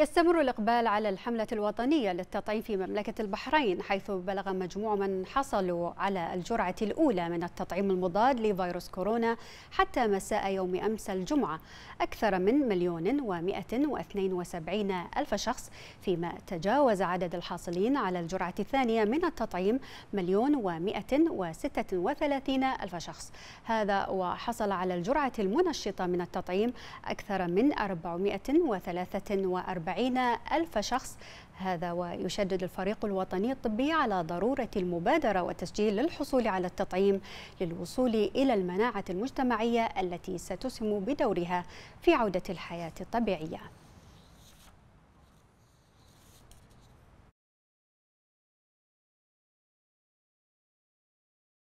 يستمر الإقبال على الحملة الوطنية للتطعيم في مملكة البحرين حيث بلغ مجموع من حصلوا على الجرعة الأولى من التطعيم المضاد لفيروس كورونا حتى مساء يوم أمس الجمعة أكثر من مليون ومائة واثنين وسبعين ألف شخص فيما تجاوز عدد الحاصلين على الجرعة الثانية من التطعيم مليون ومائة وستة وثلاثين ألف شخص هذا وحصل على الجرعة المنشطة من التطعيم أكثر من أربعمائة وثلاثة وأربعين 40 ألف شخص هذا ويشدد الفريق الوطني الطبي على ضرورة المبادرة والتسجيل للحصول على التطعيم للوصول إلى المناعة المجتمعية التي ستسهم بدورها في عودة الحياة الطبيعية